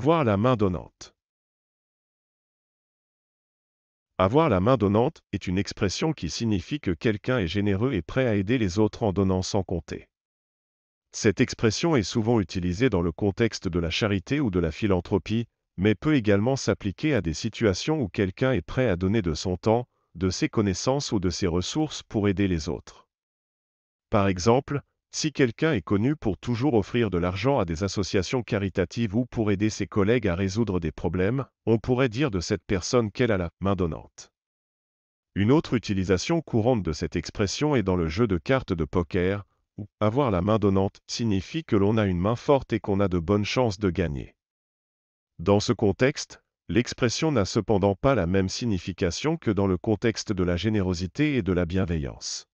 Avoir la main donnante. Avoir la main donnante est une expression qui signifie que quelqu'un est généreux et prêt à aider les autres en donnant sans compter. Cette expression est souvent utilisée dans le contexte de la charité ou de la philanthropie, mais peut également s'appliquer à des situations où quelqu'un est prêt à donner de son temps, de ses connaissances ou de ses ressources pour aider les autres. Par exemple, si quelqu'un est connu pour toujours offrir de l'argent à des associations caritatives ou pour aider ses collègues à résoudre des problèmes, on pourrait dire de cette personne qu'elle a la main donnante. Une autre utilisation courante de cette expression est dans le jeu de cartes de poker, où avoir la main donnante signifie que l'on a une main forte et qu'on a de bonnes chances de gagner. Dans ce contexte, l'expression n'a cependant pas la même signification que dans le contexte de la générosité et de la bienveillance.